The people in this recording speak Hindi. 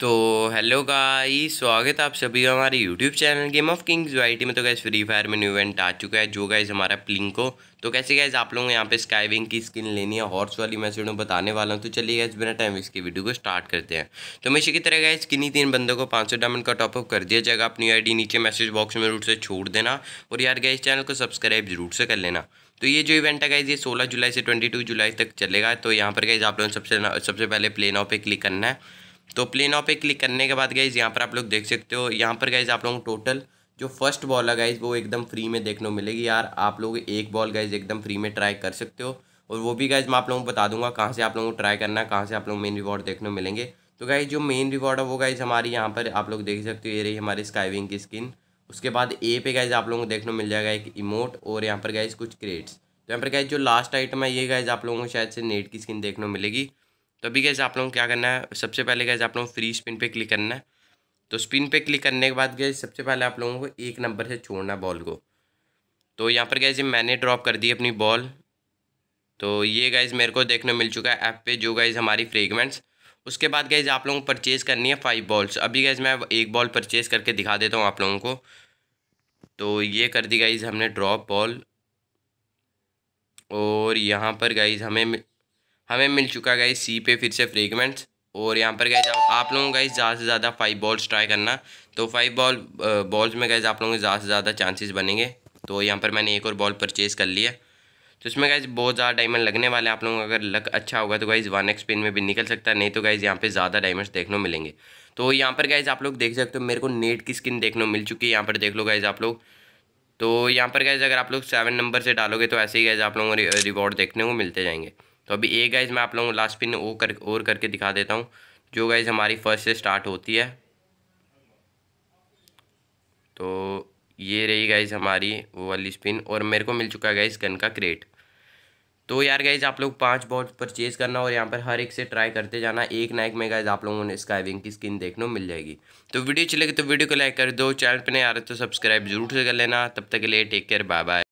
तो हेलो गाइस स्वागत है आप सभी का हमारे YouTube channel Game of Kings YT में तो गैस फ्री फायर में न्यू इवेंट आ चुका है जो गाइस हमारा प्लिंको तो कैसे गैस आप को यहाँ पे स्काई विंग की स्किन लेनी है हॉर्स वाली मैं सिर्फ बताने वाला हूँ तो चलिए गैस बिना टाइम इसकी वीडियो को स्टार्ट करते हैं तो हमेशा की तरह गए किन्हीं तीन बंदों को सौ डायमंड का टॉपअप कर दिया जाएगा अपनी आई नीचे मैसेज बॉक्स में रूट से छोड़ देना और यार गए चैनल को सब्सक्राइब जरूर से कर लेना तो ये जो इवेंट है गाइज ये 16 जुलाई से 22 जुलाई तक चलेगा तो यहाँ पर गाइज आप लोगों ने सबसे सबसे पहले प्ले नाव पे क्लिक करना है तो प्ले नाव पे क्लिक करने के बाद गाइज़ यहाँ पर आप लोग देख सकते हो यहाँ पर गाइज़ आप लोगों को टोटल जो फर्स्ट बॉल है गाइज़ वो एकदम फ्री में देखने को मिलेगी यार आप लोग एक बॉल गाइज़ एकदम फ्री में ट्राई कर सकते हो और वो भी गाइज़ मैं आप लोगों को बता दूंगा कहाँ से आप लोगों को ट्राई करना है कहाँ से आप लोग मेन रिवॉर्ड देखने को मिलेंगे तो गाइज़ जो मेन रिवॉर्ड है वो गाइज़ हमारी यहाँ पर आप लोग देख सकते हो ये रही हमारी स्काईविंग की स्किन उसके बाद ए पे गाइज आप लोगों को देखने को मिल जाएगा एक इमोट और यहाँ पर गाइज कुछ क्रेट्स तो यहाँ पर गाइज जो लास्ट आइटम है ये गाइज आप लोगों को शायद से नेट की स्किन देखने को मिलेगी तो अभी गैस आप लोगों को क्या करना है सबसे पहले गैस आप लोगों को फ्री स्पिन पे क्लिक करना है तो स्पिन पे क्लिक करने के बाद गए सबसे पहले आप लोगों को एक नंबर से छोड़ना बॉल को तो यहाँ पर गैस मैंने ड्रॉप कर दी अपनी बॉल तो ये गाइज मेरे को देखने मिल चुका है ऐप पे जो गाइज हमारी फ्रेगमेंट्स उसके बाद गाइज आप लोगों को परचेज़ करनी है फाइव बॉल्स अभी गैस मैं एक बॉल परचेज़ करके दिखा देता हूँ आप लोगों को तो ये कर दी गाइज हमने ड्रॉप बॉल और यहाँ पर गाइज हमें हमें मिल चुका है गाइज सी पे फिर से फ्रेगमेंट्स और यहाँ पर गए आप लोगों का ज़्यादा से ज़्यादा फाइव बॉल्स ट्राई करना तो फाइव बॉल बॉल्स में गए आप लोगों के ज़्यादा से ज़्यादा चांसेस बनेंगे तो यहाँ पर मैंने एक और बॉल परचेज कर लिया तो इसमें गाइज बहुत ज़्यादा डायमंड लगने वाले आप लोगों का अगर लक अच्छा होगा तो गाइज़ वन एक्स पिन में भी निकल सकता है नहीं तो गाइज़ यहाँ पर ज़्यादा डायमंड्स देखने मिलेंगे तो यहाँ पर गाइज़ आप लोग देख सकते हो मेरे को नेट की स्किन देखने मिल चुकी है यहाँ पर देख लो गाइज़ आप लोग तो यहाँ पर गाइज़ अगर आप लोग सेवन नंबर से डालोगे तो ऐसे ही गाइज़ आप लोगों को रिवॉर्ड देखने को मिलते जाएंगे तो अभी ए गाइज मैं आप लोगों को लास्ट पिन ओ कर और करके दिखा देता हूँ जो गाइज हमारी फर्स्ट से स्टार्ट होती है तो ये रही गाइज हमारी वो वाली स्पिन और मेरे को मिल चुका है गाइज गन का क्रेट तो यार गाइज आप लोग पांच बॉट परचेज़ करना और यहाँ पर हर एक से ट्राई करते जाना एक ना एक में गाइज आप लोगों ने स्काइविंग की स्किन देखने को मिल जाएगी तो वीडियो चलेगी तो वीडियो को लाइक कर दो चैनल पर नहीं आ रहे तो सब्सक्राइब जरूर से कर लेना तब तक के लिए टेक केयर बाय बाय